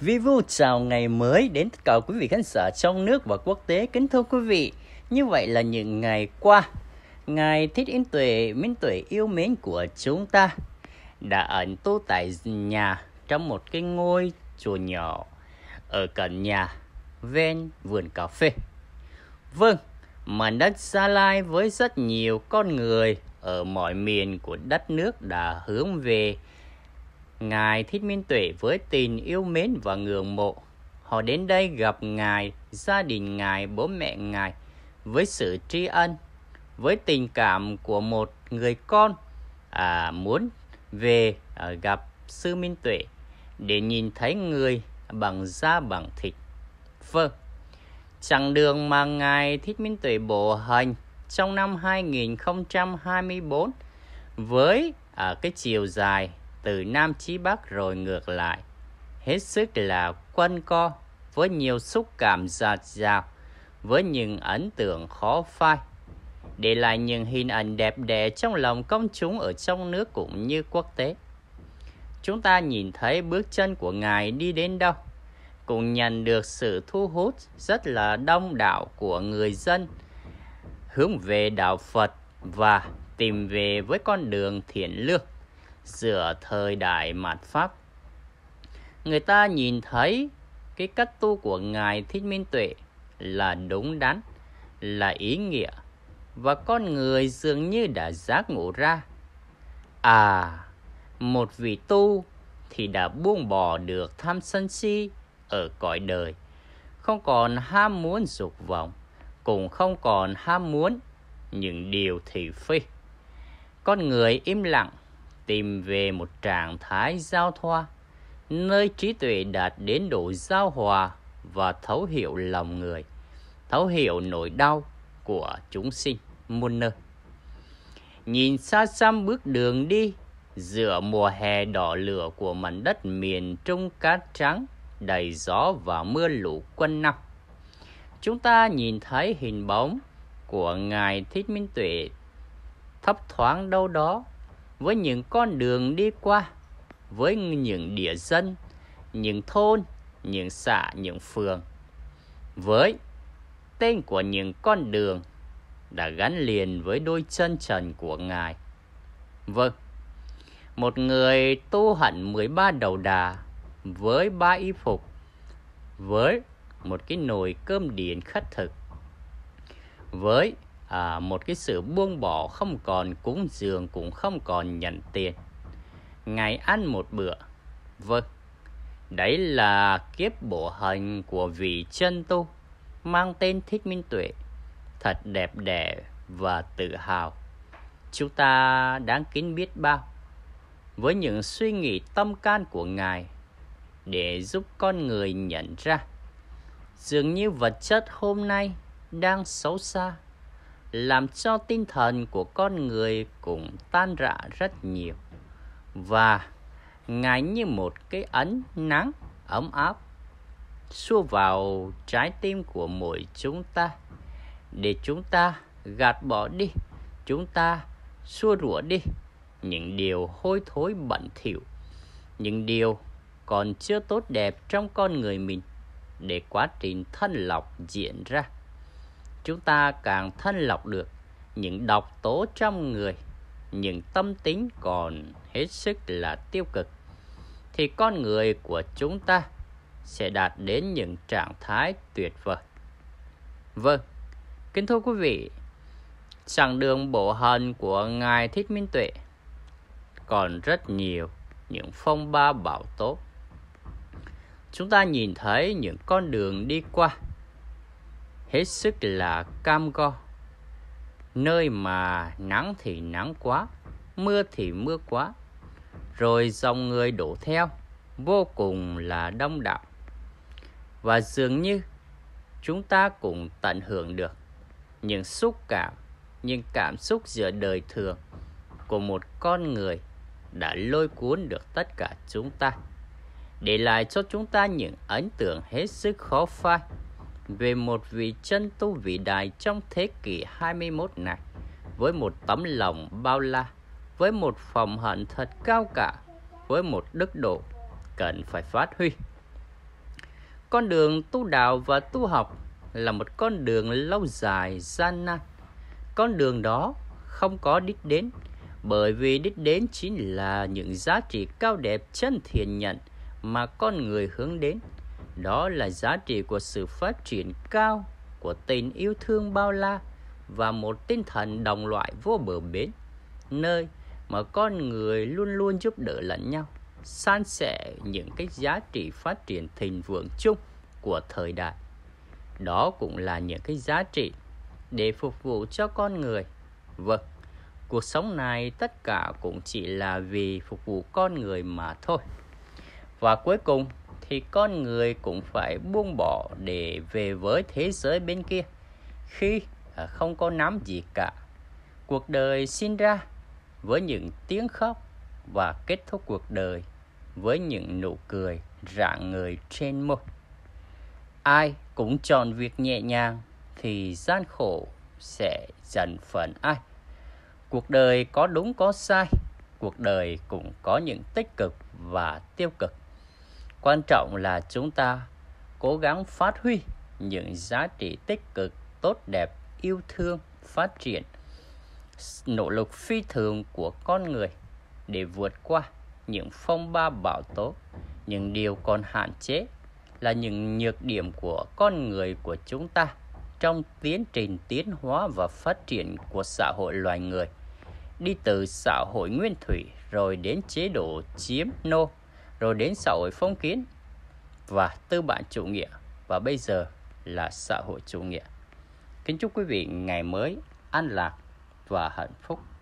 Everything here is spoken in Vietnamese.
Vi chào ngày mới đến tất cả quý vị khán giả trong nước và quốc tế. Kính thưa quý vị, như vậy là những ngày qua, Ngài Thích Yên Tuệ, Minh Tuệ yêu mến của chúng ta đã ẩn tu tại nhà trong một cái ngôi chùa nhỏ ở cạnh nhà ven vườn cà phê. Vâng, mà đất Gia Lai với rất nhiều con người ở mọi miền của đất nước đã hướng về Ngài Thích Minh Tuệ với tình yêu mến và ngưỡng mộ. Họ đến đây gặp Ngài, gia đình Ngài, bố mẹ Ngài với sự tri ân, với tình cảm của một người con à, muốn về à, gặp Sư Minh Tuệ để nhìn thấy người bằng da bằng thịt. Vâng, chặng đường mà Ngài Thích Minh Tuệ bộ hành trong năm 2024 với à, cái chiều dài từ Nam chí Bắc rồi ngược lại, hết sức là quanh co với nhiều xúc cảm giạt rào, với những ấn tượng khó phai. Để lại những hình ảnh đẹp đẽ trong lòng công chúng ở trong nước cũng như quốc tế. Chúng ta nhìn thấy bước chân của Ngài đi đến đâu, cũng nhận được sự thu hút rất là đông đảo của người dân hướng về đạo Phật và tìm về với con đường thiện lương giữa thời đại mạt Pháp. Người ta nhìn thấy cái cách tu của Ngài Thích Minh Tuệ là đúng đắn, là ý nghĩa và con người dường như đã giác ngộ ra. À, một vị tu thì đã buông bỏ được tham sân si ở cõi đời, không còn ham muốn dục vọng, cũng không còn ham muốn những điều thị phi. Con người im lặng tìm về một trạng thái giao thoa nơi trí tuệ đạt đến độ giao hòa và thấu hiểu lòng người thấu hiểu nỗi đau của chúng sinh muôn nơi nhìn xa xăm bước đường đi giữa mùa hè đỏ lửa của mảnh đất miền trung cát trắng đầy gió và mưa lũ quanh năm chúng ta nhìn thấy hình bóng của ngài thích minh tuệ thấp thoáng đâu đó với những con đường đi qua với những địa dân những thôn những xã những phường với tên của những con đường đã gắn liền với đôi chân trần của ngài vâng một người tu hẳn 13 đầu đà với ba y phục với một cái nồi cơm điện khất thực với à, một cái sự buông bỏ không còn cúng dường cũng không còn nhận tiền ngày ăn một bữa vâng đấy là kiếp bộ hành của vị chân tu mang tên thích minh tuệ thật đẹp đẽ và tự hào chúng ta đáng kính biết bao với những suy nghĩ tâm can của ngài để giúp con người nhận ra dường như vật chất hôm nay đang xấu xa làm cho tinh thần của con người cũng tan rã rất nhiều và ngài như một cái ấn nắng ấm áp xua vào trái tim của mỗi chúng ta để chúng ta gạt bỏ đi chúng ta xua rủa đi những điều hôi thối bẩn thỉu những điều còn chưa tốt đẹp trong con người mình để quá trình thân lọc diễn ra chúng ta càng thanh lọc được những độc tố trong người những tâm tính còn hết sức là tiêu cực thì con người của chúng ta sẽ đạt đến những trạng thái tuyệt vời vâng kính thưa quý vị chặng đường bộ hành của ngài thích minh tuệ còn rất nhiều những phong ba bảo tố chúng ta nhìn thấy những con đường đi qua hết sức là cam go nơi mà nắng thì nắng quá mưa thì mưa quá rồi dòng người đổ theo vô cùng là đông đảo và dường như chúng ta cũng tận hưởng được những xúc cảm những cảm xúc giữa đời thường của một con người đã lôi cuốn được tất cả chúng ta để lại cho chúng ta những ấn tượng hết sức khó phai về một vị chân tu vĩ đại trong thế kỷ 21 này với một tấm lòng bao la, với một phòng hận thật cao cả, với một đức độ cần phải phát huy. Con đường tu đạo và tu học là một con đường lâu dài gian nan. Con đường đó không có đích đến bởi vì đích đến chính là những giá trị cao đẹp chân thiện nhận mà con người hướng đến – đó là giá trị của sự phát triển cao của tình yêu thương bao la và một tinh thần đồng loại vô bờ bến nơi mà con người luôn luôn giúp đỡ lẫn nhau san sẻ những cái giá trị phát triển thịnh vượng chung của thời đại đó cũng là những cái giá trị để phục vụ cho con người vâng cuộc sống này tất cả cũng chỉ là vì phục vụ con người mà thôi và cuối cùng thì con người cũng phải buông bỏ để về với thế giới bên kia khi à, không có nắm gì cả cuộc đời sinh ra với những tiếng khóc và kết thúc cuộc đời với những nụ cười rạng người trên môi ai cũng chọn việc nhẹ nhàng thì gian khổ sẽ dần phần ai cuộc đời có đúng có sai cuộc đời cũng có những tích cực và tiêu cực quan trọng là chúng ta cố gắng phát huy những giá trị tích cực tốt đẹp yêu thương phát triển nỗ lực phi thường của con người để vượt qua những phong ba bảo tố những điều còn hạn chế là những nhược điểm của con người của chúng ta trong tiến trình tiến hóa và phát triển của xã hội loài người đi từ xã hội nguyên thủy rồi đến chế độ chiếm nô rồi đến xã hội phong kiến và tư bản chủ nghĩa và bây giờ là xã hội chủ nghĩa. Kính chúc quý vị ngày mới an lạc và hạnh phúc.